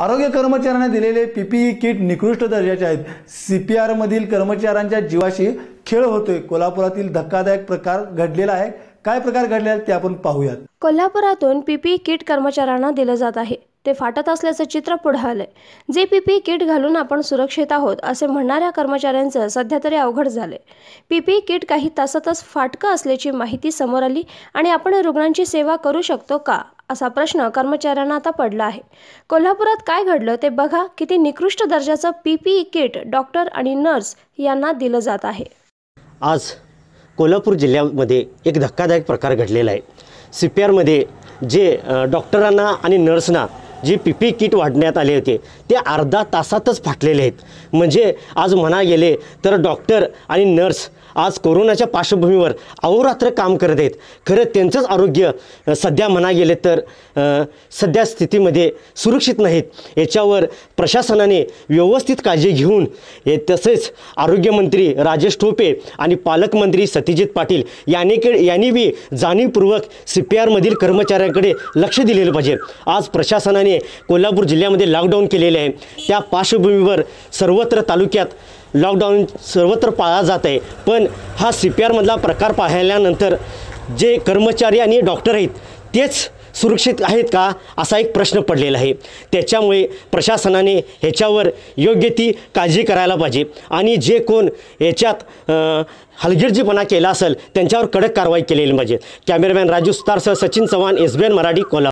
आरोग्य कर्मचाऱ्यांना दिलेले पीपीई किट निकृष्ट दर्जाचे आहेत सी पी आरमधील कर्मचाऱ्यांच्या जीवाशी खेळ होतोय कोल्हापुरातील धक्कादायक प्रकार घडलेला आहे काय प्रकार घडले ते आपण पाहूयात कोल्हापुरातून पीपीई किट कर्मचाऱ्यांना दिलं जात आहे ते फाटत असल्याचं चित्र पुढे आलंय जे पीपी किट घालून आपण सुरक्षित आहोत असे म्हणणाऱ्या कर्मचाऱ्यांचं सध्या तरी अवघड झाले पीपी किट काही तासातच फाटकं असल्याची माहिती समोर आली आणि आपण रुग्णांची सेवा करू शकतो का असा प्रश्न कर्मचाऱ्यांना आता पडला आहे कोल्हापुरात काय घडलं ते बघा किती निकृष्ट दर्जाचं पीपीई किट डॉक्टर आणि नर्स यांना दिलं जात आहे आज कोल्हापूर जिल्ह्यामध्ये एक धक्कादायक प्रकार घडलेला आहे सी पी आरमध्ये जे डॉक्टरांना आणि नर्सना जे पी पी किट वाढण्यात आले होते ते अर्धा तासातच फाटलेले आहेत म्हणजे आज म्हणा गेले तर डॉक्टर आणि नर्स आज कोरोनाच्या पार्श्वभूमीवर अहोरात्र काम करत आहेत खरं त्यांचंच आरोग्य सध्या म्हणा गेले तर सध्या स्थितीमध्ये सुरक्षित नाहीत याच्यावर प्रशासनाने व्यवस्थित काळजी घेऊन तसेच आरोग्यमंत्री राजेश टोपे आणि पालकमंत्री सत्यजित पाटील यांनी यांनी बी जाणीवपूर्वक सी पी आरमधील कर्मचाऱ्यांकडे लक्ष दिलेलं पाहिजे आज प्रशासनाने कोल्हापूर जिल्ह्यामध्ये लॉकडाऊन केलेले आहे त्या पार्श्वभूमीवर सर्वत्र तालुक्यात लॉकडाऊन सर्वत्र पाळला जात आहे पण हा सी पी आरमधला प्रकार पाहिल्यानंतर जे कर्मचारी आणि डॉक्टर आहेत तेच सुरक्षित आहेत का असा एक प्रश्न पडलेला आहे त्याच्यामुळे प्रशासनाने ह्याच्यावर योग्य ती काळजी करायला पाहिजे आणि जे कोण याच्यात हलगिर्जीपणा केला असेल त्यांच्यावर कडक कारवाई केलेली पाहिजे कॅमेरामॅन राजू सुतारसह Sachin Chavan S B N Marathi Kolhapur